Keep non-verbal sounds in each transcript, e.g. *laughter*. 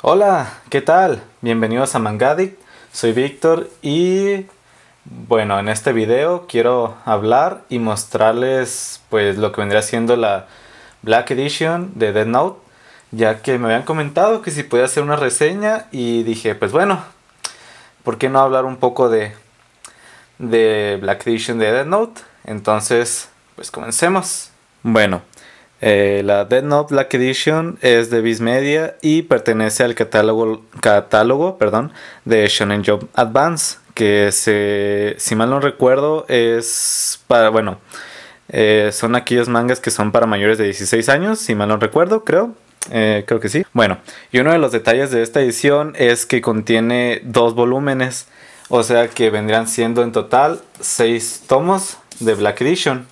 Hola, ¿qué tal? Bienvenidos a Mangadit, soy Víctor y bueno, en este video quiero hablar y mostrarles pues lo que vendría siendo la Black Edition de Dead Note, ya que me habían comentado que si podía hacer una reseña y dije pues bueno, ¿por qué no hablar un poco de, de Black Edition de Dead Note? Entonces, pues comencemos. Bueno, eh, la Dead Note Black Edition es de Viz Media y pertenece al catálogo, catálogo perdón, de Shonen Jump Advance, que si mal no recuerdo es para, bueno, eh, son aquellos mangas que son para mayores de 16 años, si mal no recuerdo, creo. Eh, creo que sí. Bueno, y uno de los detalles de esta edición es que contiene dos volúmenes, o sea que vendrían siendo en total seis tomos de Black Edition.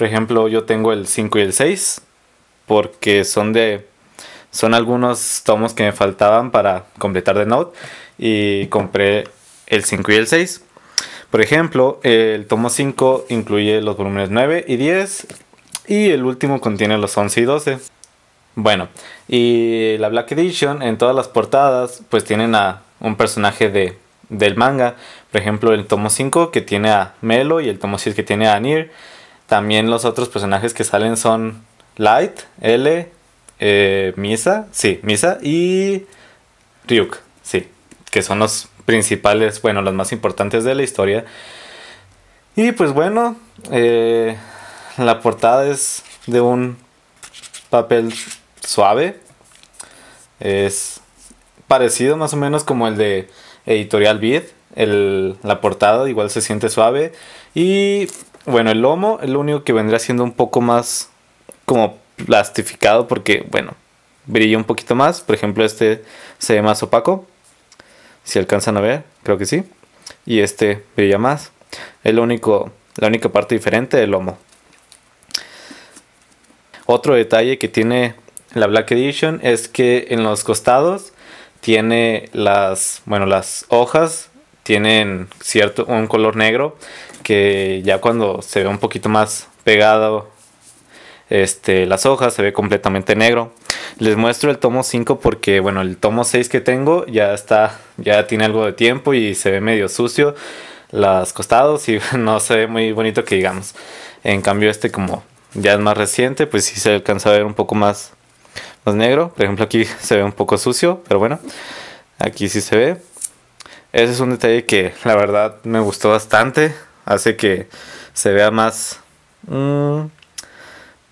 Por ejemplo, yo tengo el 5 y el 6 porque son de son algunos tomos que me faltaban para completar The Note y compré el 5 y el 6. Por ejemplo, el tomo 5 incluye los volúmenes 9 y 10 y el último contiene los 11 y 12. Bueno, y la Black Edition en todas las portadas pues tienen a un personaje de, del manga. Por ejemplo, el tomo 5 que tiene a Melo y el tomo 6 que tiene a Anir. También los otros personajes que salen son Light, L, eh, Misa, sí, Misa y Ryuk, sí, que son los principales, bueno, los más importantes de la historia. Y pues bueno, eh, la portada es de un papel suave. Es parecido más o menos como el de Editorial Beat. la portada igual se siente suave. Y bueno, el lomo es lo único que vendría siendo un poco más como plastificado porque, bueno, brilla un poquito más. Por ejemplo, este se ve más opaco. Si alcanzan a ver, creo que sí. Y este brilla más. Es único, la única parte diferente del lomo. Otro detalle que tiene la Black Edition es que en los costados tiene las, bueno, las hojas tienen cierto un color negro que ya cuando se ve un poquito más pegado este, las hojas se ve completamente negro. Les muestro el tomo 5 porque bueno, el tomo 6 que tengo ya está ya tiene algo de tiempo y se ve medio sucio los costados y *laughs* no se ve muy bonito que digamos. En cambio este como ya es más reciente, pues sí se alcanza a ver un poco más más negro. Por ejemplo, aquí *laughs* se ve un poco sucio, pero bueno, aquí sí se ve. Ese es un detalle que la verdad me gustó bastante. Hace que se vea más... Mm,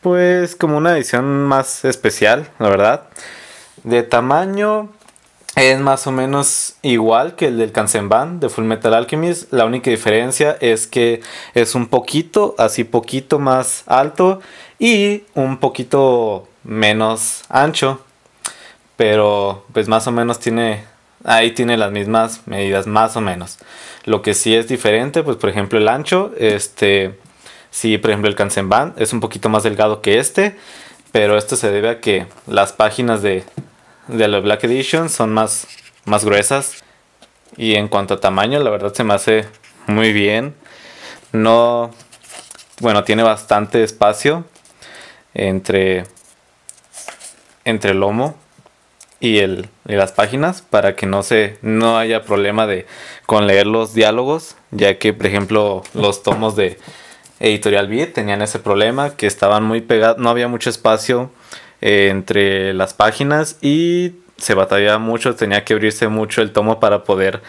pues como una edición más especial, la verdad. De tamaño es más o menos igual que el del Kansenban de Full Metal Alchemist. La única diferencia es que es un poquito, así poquito más alto y un poquito menos ancho. Pero pues más o menos tiene ahí tiene las mismas medidas más o menos. Lo que sí es diferente, pues por ejemplo el ancho, este, sí, por ejemplo el Band es un poquito más delgado que este, pero esto se debe a que las páginas de, la Black Edition son más, más gruesas. Y en cuanto a tamaño, la verdad se me hace muy bien. No, bueno, tiene bastante espacio entre, entre el lomo y, el, las páginas para que no se no haya problema de con leer los diálogos ya que por ejemplo los tomos de editorial Beat tenían ese problema que estaban muy pegados no había mucho espacio eh, entre las páginas y se batallaba mucho tenía que abrirse mucho el tomo para poder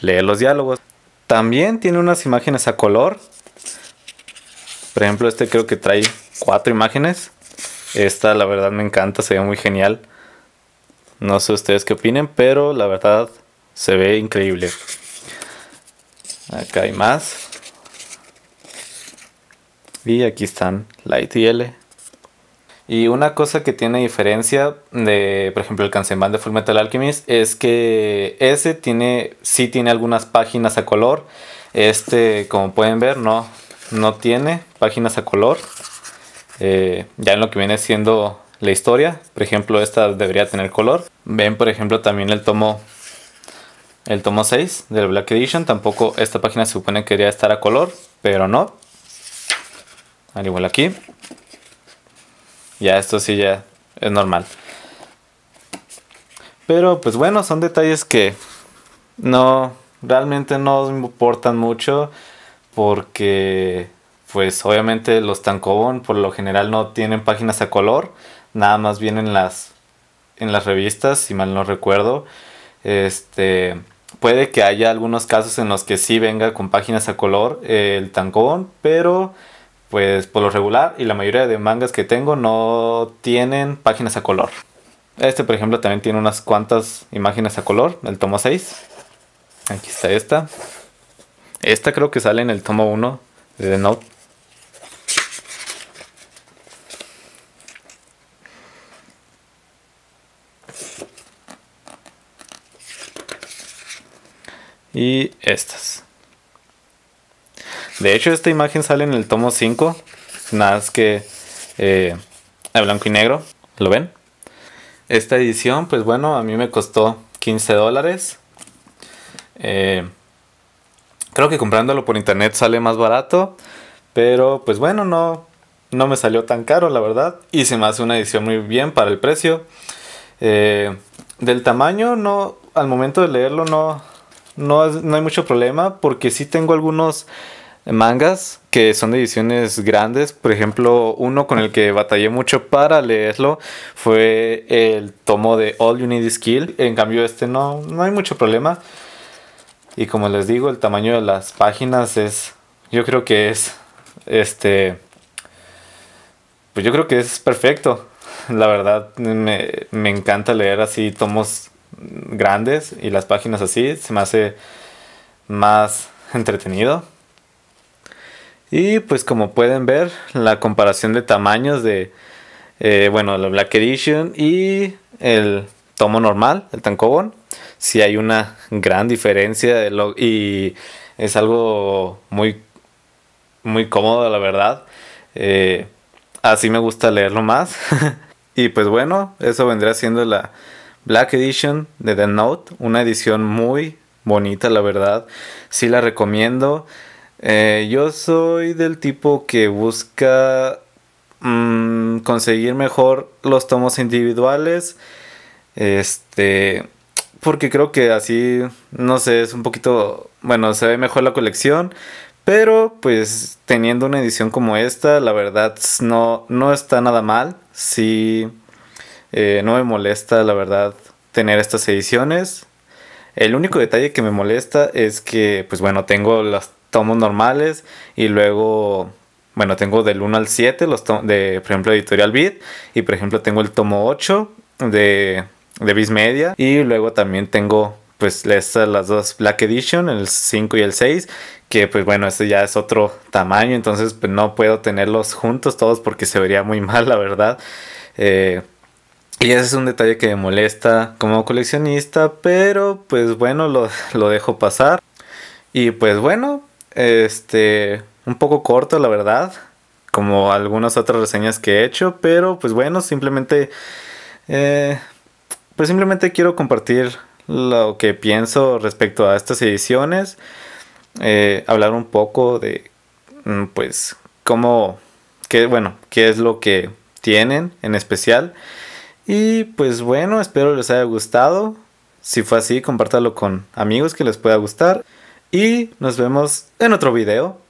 leer los diálogos también tiene unas imágenes a color por ejemplo este creo que trae cuatro imágenes esta la verdad me encanta se ve muy genial no sé ustedes qué opinen, pero la verdad se ve increíble. Acá hay más. Y aquí están y l Y una cosa que tiene diferencia de, por ejemplo, el Kansenban de Full Metal Alchemist es que ese tiene, sí tiene algunas páginas a color. Este, como pueden ver, no, no tiene páginas a color. Eh, ya en lo que viene siendo la historia. Por ejemplo, esta debería tener color. Ven, por ejemplo, también el tomo el tomo 6 del Black Edition. Tampoco esta página se supone que debería estar a color, pero no. Al igual aquí. Ya esto sí ya es normal. Pero pues bueno, son detalles que no realmente no importan mucho porque pues obviamente los tankobon por lo general no tienen páginas a color, nada más bien en las, en las revistas, si mal no recuerdo. Este, puede que haya algunos casos en los que sí venga con páginas a color eh, el tangón pero pues por lo regular y la mayoría de mangas que tengo no tienen páginas a color. Este, por ejemplo, también tiene unas cuantas imágenes a color, el tomo 6. Aquí está esta. Esta creo que sale en el tomo 1 de The Note. y estas. De hecho, esta imagen sale en el tomo 5, nada más que eh, a blanco y negro, ¿lo ven? Esta edición, pues bueno, a mí me costó 15 dólares. Eh, creo que comprándolo por internet sale más barato, pero pues bueno, no, no me salió tan caro, la verdad. Y se me hace una edición muy bien para el precio. Eh, del tamaño, no, al momento de leerlo, no, no, hay mucho problema porque sí tengo algunos mangas que son de ediciones grandes. Por ejemplo, uno con el que batallé mucho para leerlo fue el tomo de All You Need Is Kill. En cambio, este no, no hay mucho problema. Y como les digo, el tamaño de las páginas es. Yo creo que es. Este. Pues yo creo que es perfecto. La verdad, me, me encanta leer así tomos grandes y las páginas así, se me hace más entretenido. Y pues como pueden ver, la comparación de tamaños de, eh, bueno, la Black Edition y el tomo normal, el Tankobon, si hay una gran diferencia y es algo muy, muy cómodo, la verdad. Eh, así me gusta leerlo más. *laughs* y pues bueno, eso vendría siendo la, Black Edition de The Note, una edición muy bonita, la verdad. Sí la recomiendo. Eh, yo soy del tipo que busca mm, conseguir mejor los tomos individuales. Este, porque creo que así, no sé, es un poquito, bueno, se ve mejor la colección. Pero pues teniendo una edición como esta, la verdad no, no está nada mal. Sí eh, no me molesta, la verdad, tener estas ediciones. El único detalle que me molesta es que, pues bueno, tengo los tomos normales y luego, bueno, tengo del 1 al 7, los de, por ejemplo, Editorial Beat, y por ejemplo, tengo el tomo 8 de, de Media, y luego también tengo, pues, las dos Black Edition, el 5 y el 6, que, pues bueno, este ya es otro tamaño, entonces, pues no puedo tenerlos juntos todos porque se vería muy *laughs* mal, la verdad. Eh, y ese es un detalle que me molesta como coleccionista, pero pues bueno, lo, dejo pasar. Y pues bueno, este, un poco corto la verdad, como algunas otras reseñas que he hecho, pero pues bueno, simplemente, eh, pues simplemente quiero compartir lo que pienso respecto a estas ediciones, eh, hablar un poco de, mm, pues, cómo, qué, bueno, qué es lo que tienen en especial. Y pues bueno, espero les haya gustado. Si fue así, compártalo con amigos que les pueda gustar. Y nos vemos en otro video.